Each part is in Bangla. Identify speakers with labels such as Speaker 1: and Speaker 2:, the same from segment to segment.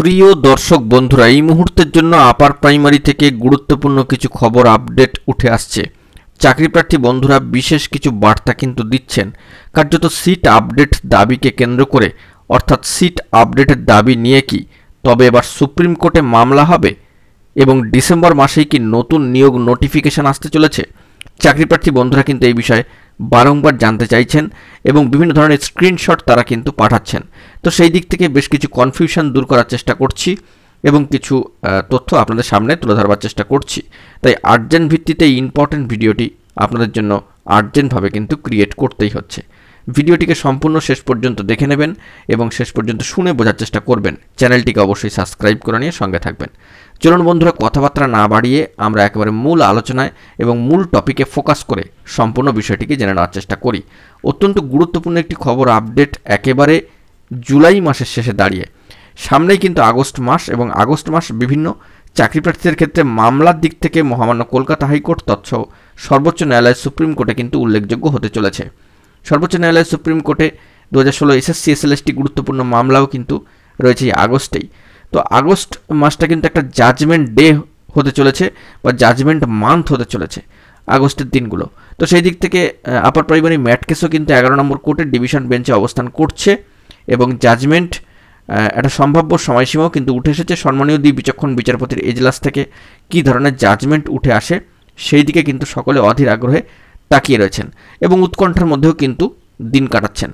Speaker 1: প্রিয় দর্শক বন্ধুরা এই মুহূর্তের জন্য আপার প্রাইমারি থেকে গুরুত্বপূর্ণ কিছু খবর আপডেট উঠে আসছে চাকরিপ্রার্থী বন্ধুরা বিশেষ কিছু বার্তা কিন্তু দিচ্ছেন কার্যত সিট আপডেট দাবিকে কেন্দ্র করে অর্থাৎ সিট আপডেটের দাবি নিয়ে কি তবে এবার সুপ্রিম কোর্টে মামলা হবে এবং ডিসেম্বর মাসেই কি নতুন নিয়োগ নোটিফিকেশন আসতে চলেছে চাকরিপ্রার্থী বন্ধুরা কিন্তু এই বিষয়ে বারংবার জানতে চাইছেন এবং বিভিন্ন ধরনের স্ক্রিনশট তারা কিন্তু পাঠাচ্ছেন তো সেই দিক থেকে বেশ কিছু কনফিউশন দূর করার চেষ্টা করছি এবং কিছু তথ্য আপনাদের সামনে তুলে ধরবার চেষ্টা করছি তাই আর্জেন্ট ভিত্তিতে এই ইম্পর্টেন্ট ভিডিওটি আপনাদের জন্য আর্জেন্টভাবে কিন্তু ক্রিয়েট করতেই হচ্ছে ভিডিওটিকে সম্পূর্ণ শেষ পর্যন্ত দেখে নেবেন এবং শেষ পর্যন্ত শুনে বোঝার চেষ্টা করবেন চ্যানেলটিকে অবশ্যই সাবস্ক্রাইব করে নিয়ে সঙ্গে থাকবেন চলুন বন্ধুরা কথাবার্তা না বাড়িয়ে আমরা একেবারে মূল আলোচনায় এবং মূল টপিকে ফোকাস করে সম্পূর্ণ বিষয়টিকে জেনে নেওয়ার চেষ্টা করি অত্যন্ত গুরুত্বপূর্ণ একটি খবর আপডেট একেবারে জুলাই মাসের শেষে দাঁড়িয়ে সামনেই কিন্তু আগস্ট মাস এবং আগস্ট মাস বিভিন্ন চাকরি প্রার্থীদের ক্ষেত্রে মামলার দিক থেকে মহামান্য কলকাতা হাইকোর্ট তথ্য সর্বোচ্চ ন্যায়ালয় সুপ্রিম কোর্টে কিন্তু উল্লেখযোগ্য হতে চলেছে সর্বোচ্চ ন্যায়ালয় সুপ্রিম কোর্টে দু হাজার ষোলো এসএসসি এসএলএসটি গুরুত্বপূর্ণ মামলাও কিন্তু রয়েছে এই আগস্টেই তো আগস্ট মাসটা কিন্তু একটা জাজমেন্ট ডে হতে চলেছে বা জাজমেন্ট মান্থ হতে চলেছে আগস্টের দিনগুলো তো সেই দিক থেকে আপার প্রাইমারি ম্যাট কেসও কিন্তু এগারো নম্বর কোর্টের ডিভিশন বেঞ্চে অবস্থান করছে এবং জাজমেন্ট একটা সম্ভাব্য সময়সীমাও কিন্তু উঠে এসেছে সম্মানীয় দুই বিচক্ষণ বিচারপতির এজলাস থেকে কী ধরনের জাজমেন্ট উঠে আসে সেই দিকে কিন্তু সকলে অধীর আগ্রহে তাকিয়ে রয়েছেন এবং উৎকণ্ঠার মধ্যেও কিন্তু দিন কাটাচ্ছেন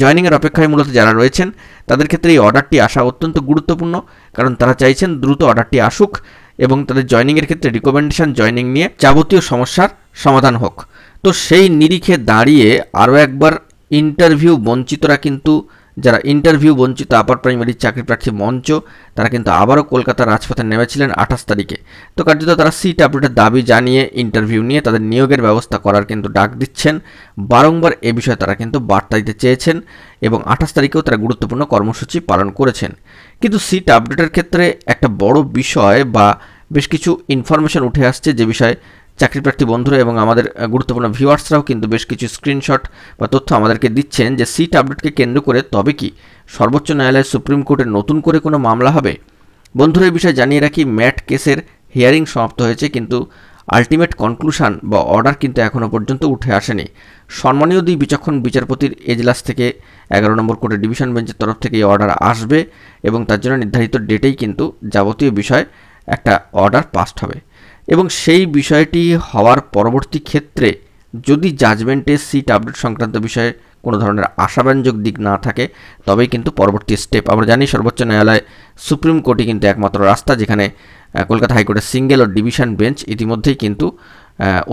Speaker 1: জয়নিংয়ের অপেক্ষায় মূলত যারা রয়েছেন তাদের ক্ষেত্রে এই অর্ডারটি আসা অত্যন্ত গুরুত্বপূর্ণ কারণ তারা চাইছেন দ্রুত অর্ডারটি আসুক এবং তাদের জয়নিংয়ের ক্ষেত্রে রিকমেন্ডেশন জয়নিং নিয়ে যাবতীয় সমস্যার সমাধান হোক তো সেই নিরিখে দাঁড়িয়ে আরও একবার ইন্টারভিউ বঞ্চিতরা কিন্তু যারা ইন্টারভিউ বঞ্চিত আপার প্রাইমারি চাকরি প্রার্থী মঞ্চ তারা কিন্তু আবারও কলকাতার রাজপথে নেমেছিলেন আঠাশ তারিখে তো কার্যত তারা সিট আপডেটের দাবি জানিয়ে ইন্টারভিউ নিয়ে তাদের নিয়োগের ব্যবস্থা করার কিন্তু ডাক দিচ্ছেন বারংবার এ বিষয়ে তারা কিন্তু বার্তা দিতে চেয়েছেন এবং আঠাশ তারিখেও তারা গুরুত্বপূর্ণ কর্মসূচি পালন করেছেন কিন্তু সিট আপডেটের ক্ষেত্রে একটা বড় বিষয় বা বেশ কিছু ইনফরমেশন উঠে আসছে যে বিষয়ে চাকরি প্রার্থী বন্ধুরা এবং আমাদের গুরুত্বপূর্ণ ভিউয়ার্সরাও কিন্তু বেশ কিছু স্ক্রিনশট বা তথ্য আমাদেরকে দিচ্ছেন যে সিট আপডেটকে কেন্দ্র করে তবে কি সর্বোচ্চ ন্যায়ালয়ের সুপ্রিম কোর্টে নতুন করে কোনো মামলা হবে বন্ধুরা এই বিষয়ে জানিয়ে রাখি ম্যাট কেসের হিয়ারিং সমাপ্ত হয়েছে কিন্তু আলটিমেট কনক্লুশন বা অর্ডার কিন্তু এখনও পর্যন্ত উঠে আসেনি সম্মানীয় দুই বিচক্ষণ বিচারপতির এজলাস থেকে এগারো নম্বর কোর্টের ডিভিশন বেঞ্চের তরফ থেকে এই অর্ডার আসবে এবং তার জন্য নির্ধারিত ডেটেই কিন্তু যাবতীয় বিষয় একটা অর্ডার পাস্ট হবে এবং সেই বিষয়টি হওয়ার পরবর্তী ক্ষেত্রে যদি জাজমেন্টে সিট আপডেট সংক্রান্ত বিষয়ে কোনো ধরনের আশাব্যঞ্জক দিক না থাকে তবেই কিন্তু পরবর্তী স্টেপ আমরা জানি সর্বোচ্চ ন্যায়ালয় সুপ্রিম কোর্টই কিন্তু একমাত্র রাস্তা যেখানে কলকাতা হাইকোর্টের সিঙ্গেল ও ডিভিশন বেঞ্চ ইতিমধ্যেই কিন্তু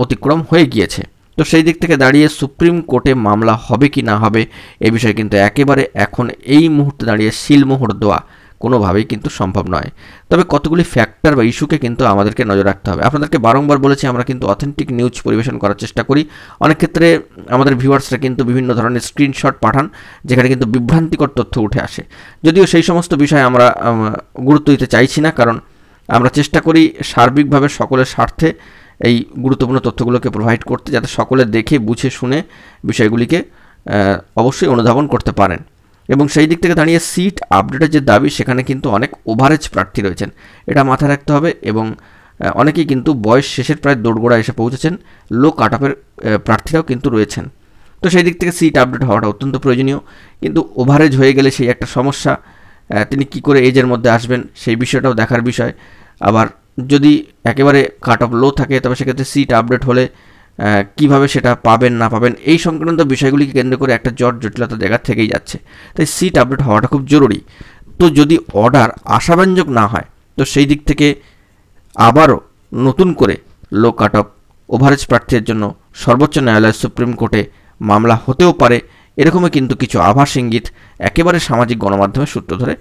Speaker 1: অতিক্রম হয়ে গিয়েছে তো সেই দিক থেকে দাঁড়িয়ে সুপ্রিম কোর্টে মামলা হবে কি না হবে এ বিষয়ে কিন্তু একেবারে এখন এই মুহূর্তে দাঁড়িয়ে শিলমোহর দেওয়া কোনোভাবেই কিন্তু সম্ভব নয় তবে কতগুলি ফ্যাক্টর বা ইস্যুকে কিন্তু আমাদেরকে নজর রাখতে হবে আপনাদেরকে বারংবার বলেছি আমরা কিন্তু অথেন্টিক নিউজ পরিবেশন করার চেষ্টা করি অনেক ক্ষেত্রে আমাদের ভিউয়ার্সরা কিন্তু বিভিন্ন ধরনের স্ক্রিনশট পাঠান যেখানে কিন্তু বিভ্রান্তিকর তথ্য উঠে আসে যদিও সেই সমস্ত বিষয়ে আমরা গুরুত্ব দিতে চাইছি না কারণ আমরা চেষ্টা করি সার্বিকভাবে সকলের স্বার্থে এই গুরুত্বপূর্ণ তথ্যগুলোকে প্রোভাইড করতে যাতে সকলে দেখে বুঝে শুনে বিষয়গুলিকে অবশ্যই অনুধাবন করতে পারেন এবং সেই দিক থেকে দাঁড়িয়ে সিট আপডেটের যে দাবি সেখানে কিন্তু অনেক ওভারেজ প্রার্থী রয়েছেন এটা মাথায় রাখতে হবে এবং অনেকেই কিন্তু বয়স শেষের প্রায় দৌড়গোড়া এসে পৌঁছেছেন লো কাট আপের প্রার্থীরাও কিন্তু রয়েছেন তো সেই দিক থেকে সিট আপডেট হওয়াটা অত্যন্ত প্রয়োজনীয় কিন্তু ওভারেজ হয়ে গেলে সেই একটা সমস্যা তিনি কি করে এজের মধ্যে আসবেন সেই বিষয়টাও দেখার বিষয় আবার যদি একেবারে কাট অফ লো থাকে তবে সেক্ষেত্রে সিট আপডেট হলে কিভাবে সেটা পাবেন না পাবেন এই সংক্রান্ত বিষয়গুলিকে কেন্দ্র করে একটা জট জটিলতা দেখা থেকেই যাচ্ছে তাই সিট আপডেট হওয়াটা খুব জরুরি তো যদি অর্ডার আশাব্যঞ্জক না হয় তো সেই দিক থেকে আবারও নতুন করে লো কাট অফ ওভারেজ প্রার্থীর জন্য সর্বোচ্চ ন্যায়ালয় সুপ্রিম কোর্টে মামলা হতেও পারে এরকমই কিন্তু কিছু আভাস ইঙ্গিত একেবারে সামাজিক গণমাধ্যমের সূত্র ধরে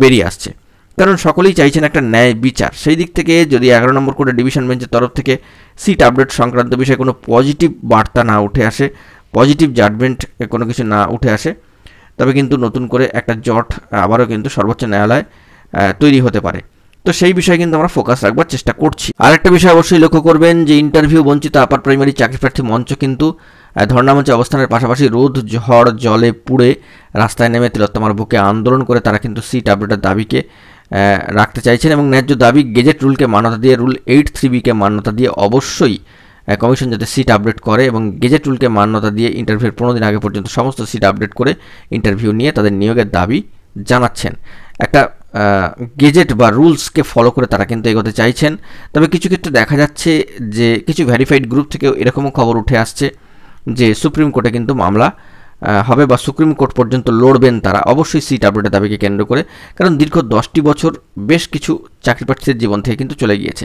Speaker 1: বেরিয়ে আসছে কারণ সকলেই চাইছেন একটা ন্যায় বিচার সেই দিক থেকে যদি এগারো নম্বর কোর্টে ডিভিশন বেঞ্চের তরফ থেকে সিট আপডেট সংক্রান্ত বিষয়ে কোনো পজিটিভ বার্তা না উঠে আসে পজিটিভ জাজমেন্ট কোনো কিছু না উঠে আসে তবে কিন্তু নতুন করে একটা জট আবারও কিন্তু সর্বোচ্চ ন্যায়ালয় তৈরি হতে পারে তো সেই বিষয়ে কিন্তু আমরা ফোকাস রাখবার চেষ্টা করছি আর একটা বিষয় অবশ্যই লক্ষ্য করবেন যে ইন্টারভিউ বঞ্চিত আপার প্রাইমারি চাকরি প্রার্থী মঞ্চ কিন্তু ধর্ণামঞ্চে অবস্থানের পাশাপাশি রোদ ঝড় জলে পুড়ে রাস্তায় নেমে তিলত্তমার বুকে আন্দোলন করে তারা কিন্তু সিট আপডেটের দাবিকে রাখতে চাইছেন এবং ন্যায্য দাবি গেজেট রুলকে মান্যতা দিয়ে রুল এইট থ্রি বিকে মান্যতা দিয়ে অবশ্যই কমিশন যাতে সিট আপডেট করে এবং গেজেট রুলকে মান্যতা দিয়ে ইন্টারভিউর পনেরো দিন আগে পর্যন্ত সমস্ত সিট আপডেট করে ইন্টারভিউ নিয়ে তাদের নিয়োগের দাবি জানাচ্ছেন একটা গেজেট বা রুলসকে ফলো করে তারা কিন্তু এগোতে চাইছেন তবে কিছু ক্ষেত্রে দেখা যাচ্ছে যে কিছু ভ্যারিফাইড গ্রুপ থেকেও এরকমও খবর উঠে আসছে যে সুপ্রিম কোর্টে কিন্তু মামলা হবে বা সুপ্রিম কোর্ট পর্যন্ত লড়বেন তারা অবশ্যই সিট আপডেটের দাবিকে কেন্দ্র করে কারণ দীর্ঘ দশটি বছর বেশ কিছু চাকরি প্রার্থীদের জীবন থেকে কিন্তু চলে গিয়েছে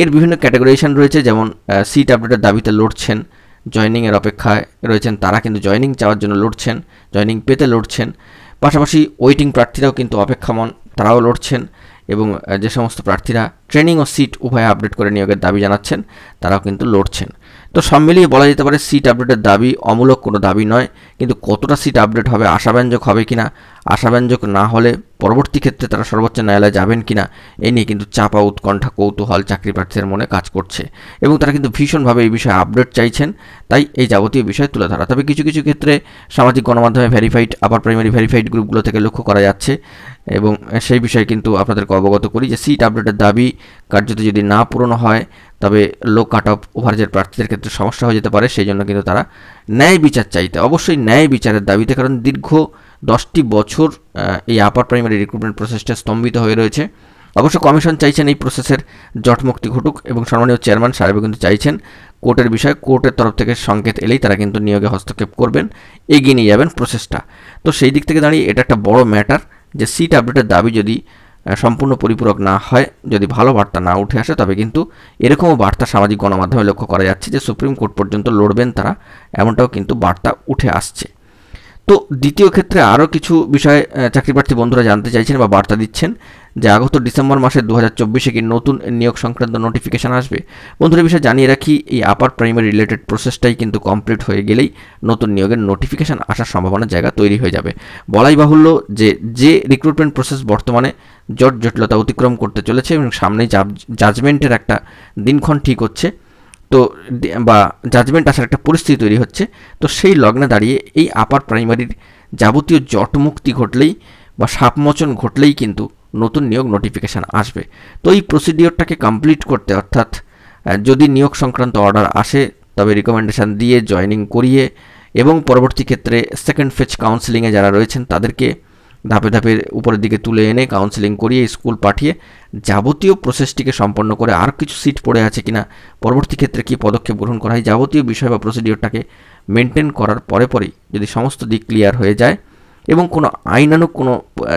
Speaker 1: এর বিভিন্ন ক্যাটাগরিয়েশন রয়েছে যেমন সিট আপডেটের দাবিতে লড়ছেন জয়নিংয়ের অপেক্ষায় রয়েছেন তারা কিন্তু জয়নিং চাওয়ার জন্য লড়ছেন জয়নিং পেতে লড়ছেন পাশাপাশি ওয়েটিং প্রার্থীরাও কিন্তু অপেক্ষামন তারাও লড়ছেন এবং যে সমস্ত প্রার্থীরা ট্রেনিং ও সিট উভয় আপডেট করে নিয়োগের দাবি জানাচ্ছেন তারাও কিন্তু লড়ছেন তো সব মিলিয়ে বলা যেতে পারে সিট আপডেটের দাবি অমূলক কোনো দাবি নয় কিন্তু কতটা সিট আপডেট হবে আশাব্যঞ্জক হবে কিনা আশাব্যঞ্জক না হলে পরবর্তী ক্ষেত্রে তারা সর্বোচ্চ ন্যায়ালয়ে যাবেন কিনা এ নিয়ে কিন্তু চাপা উৎকণ্ঠা কৌতূহল চাকরি প্রার্থীদের মনে কাজ করছে এবং তারা কিন্তু ভীষণভাবে এই বিষয়ে আপডেট চাইছেন তাই এই যাবতীয় বিষয় তুলে ধরা তবে কিছু কিছু ক্ষেত্রে সামাজিক গণমাধ্যমে ভেরিফাইড আবার প্রাইমারি ভেরিফাইড গ্রুপগুলো থেকে লক্ষ্য করা যাচ্ছে এবং সেই বিষয়ে কিন্তু আপনাদেরকে অবগত করি যে সিট আপডেটের দাবি কার্যত যদি না পূরণ হয় তবে লো কাট অফ ওভারেজের প্রার্থীদের ক্ষেত্রে সমস্যা হয়ে যেতে পারে সেই জন্য কিন্তু তারা ন্যায় বিচার চাইতে অবশ্যই ন্যায় বিচারের দাবিতে কারণ দীর্ঘ দশটি বছর এই আপার প্রাইমারি রিক্রুটমেন্ট প্রসেসটা স্তম্ভিত হয়ে রয়েছে অবশ্য কমিশন চাইছেন এই প্রসেসের জটমুক্তি ঘটুক এবং সম্মানীয় চেয়ারম্যান সাহেব কিন্তু চাইছেন কোর্টের বিষয়ে কোর্টের তরফ থেকে সংকেত এলেই তারা কিন্তু নিয়োগে হস্তক্ষেপ করবেন এগিয়ে নিয়ে যাবেন প্রসেসটা তো সেই দিক থেকে দাঁড়িয়ে এটা একটা বড় ম্যাটার যে সিট আপডেটের দাবি যদি সম্পূর্ণ পরিপূরক না হয় যদি ভালো বার্তা না উঠে আসে তবে কিন্তু এরকমও বার্তা সামাজিক গণমাধ্যমে লক্ষ্য করা যাচ্ছে যে সুপ্রিম কোর্ট পর্যন্ত লড়বেন তারা এমনটাও কিন্তু বার্তা উঠে আসছে তো দ্বিতীয় ক্ষেত্রে আরও কিছু বিষয়ে চাকরি প্রার্থী বন্ধুরা জানতে চাইছেন বা বার্তা দিচ্ছেন যে আগত ডিসেম্বর মাসে দু হাজার চব্বিশে কি নতুন নিয়োগ সংক্রান্ত নোটিফিকেশান আসবে বন্ধুরা বিষয়ে জানিয়ে রাখি এই আপার প্রাইমারি রিলেটেড প্রসেসটাই কিন্তু কমপ্লিট হয়ে গেলেই নতুন নিয়োগের নোটিফিকেশান আসার সম্ভাবনা জায়গা তৈরি হয়ে যাবে বলাই বাহুল্য যে যে রিক্রুটমেন্ট প্রসেস বর্তমানে জট জটিলতা অতিক্রম করতে চলেছে এবং সামনেই জাজমেন্টের একটা দিনক্ষণ ঠিক হচ্ছে তো বা জাজমেন্ট আসার একটা পরিস্থিতি তৈরি হচ্ছে তো সেই লগ্নে দাঁড়িয়ে এই আপার প্রাইমারির যাবতীয় জটমুক্তি ঘটলেই বা সাপমোচন ঘটলেই কিন্তু নতুন নিয়োগ নোটিফিকেশান আসবে তো এই প্রসিডিওরটাকে কমপ্লিট করতে অর্থাৎ যদি নিয়োগ সংক্রান্ত অর্ডার আসে তবে রিকমেন্ডেশান দিয়ে জয়নিং করিয়ে এবং পরবর্তী ক্ষেত্রে সেকেন্ড ফেজ কাউন্সেলিংয়ে যারা রয়েছেন তাদেরকে ধাপে ধাপে উপরের দিকে তুলে এনে কাউন্সেলিং করিয়ে স্কুল পাঠিয়ে যাবতীয় প্রসেসটিকে সম্পন্ন করে আর কিছু সিট পড়ে আছে কিনা পরবর্তী ক্ষেত্রে কী পদক্ষেপ গ্রহণ করা হয় যাবতীয় বিষয় বা প্রসিডিওরটাকে মেনটেন করার পরে পরেই যদি সমস্ত দিক ক্লিয়ার হয়ে যায় এবং কোনো আইনানুক কোনো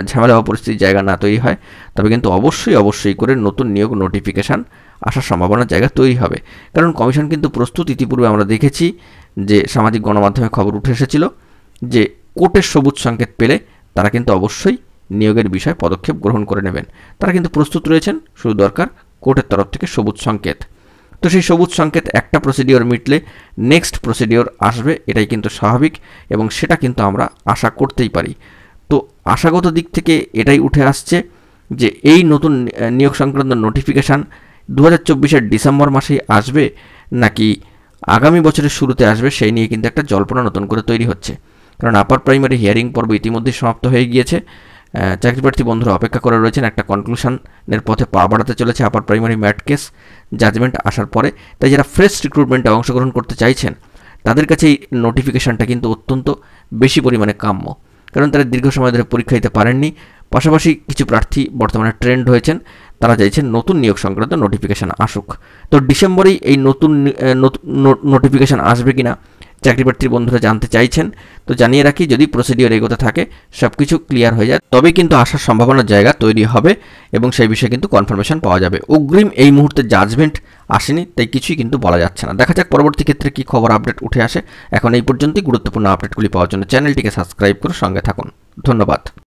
Speaker 1: ঝামেলা বা পরিস্থিতির জায়গা না তৈরি হয় তবে কিন্তু অবশ্যই অবশ্যই করে নতুন নিয়োগ নোটিফিকেশান আসার সম্ভাবনার জায়গা তৈরি হবে কারণ কমিশন কিন্তু প্রস্তুত ইতিপূর্বে আমরা দেখেছি যে সামাজিক গণমাধ্যমে খবর উঠে এসেছিল যে কোর্টের সবুজ সংকেত পেলে তারা কিন্তু অবশ্যই নিয়োগের বিষয়ে পদক্ষেপ গ্রহণ করে নেবেন তারা কিন্তু প্রস্তুত রয়েছেন শুধু দরকার কোর্টের তরফ থেকে সবুজ সংকেত তো সেই সবুজ সংকেত একটা প্রসিডিওর মিটলে নেক্সট প্রসিডিওর আসবে এটাই কিন্তু স্বাভাবিক এবং সেটা কিন্তু আমরা আশা করতেই পারি তো আশাগত দিক থেকে এটাই উঠে আসছে যে এই নতুন নিয়োগ সংক্রান্ত নোটিফিকেশান দু হাজার ডিসেম্বর মাসেই আসবে নাকি আগামী বছরের শুরুতে আসবে সেই নিয়ে কিন্তু একটা জল্পনা নতুন করে তৈরি হচ্ছে কারণ আপার প্রাইমারি হিয়ারিং পর্ব ইতিমধ্যে সমাপ্ত হয়ে গিয়েছে চাকরি প্রার্থী বন্ধুরা অপেক্ষা করে রয়েছেন একটা কনক্লুশনের পথে পা বাড়াতে চলেছে আপার প্রাইমারি ম্যাট কেস জাজমেন্ট আসার পরে তাই যারা ফ্রেশ রিক্রুটমেন্টে অংশগ্রহণ করতে চাইছেন তাদের কাছে এই নোটিফিকেশানটা কিন্তু অত্যন্ত বেশি পরিমাণে কাম্য কারণ তারা দীর্ঘ সময় ধরে পরীক্ষা দিতে পারেননি পাশাপাশি কিছু প্রার্থী বর্তমানে ট্রেন্ড হয়েছেন তারা চাইছেন নতুন নিয়োগ সংক্রান্ত নোটিফিকেশান আসুক তো ডিসেম্বরেই এই নতুন নোটিফিকেশান আসবে কি না চাকরিপ্রার্থীর বন্ধুরা জানতে চাইছেন তো জানিয়ে রাখি যদি প্রসিডিওর এগোতে থাকে সব কিছু ক্লিয়ার হয়ে যায় তবে কিন্তু আসার সম্ভাবনার জায়গা তৈরি হবে এবং সেই বিষয়ে কিন্তু কনফার্মেশন পাওয়া যাবে অগ্রিম এই মুহূর্তে জাজমেন্ট আসেনি তাই কিছুই কিন্তু বলা যাচ্ছে না দেখা যাক পরবর্তী ক্ষেত্রে কী খবর আপডেট উঠে আসে এখন এই পর্যন্তই গুরুত্বপূর্ণ আপডেটগুলি পাওয়ার জন্য চ্যানেলটিকে সাবস্ক্রাইব করে সঙ্গে থাকুন ধন্যবাদ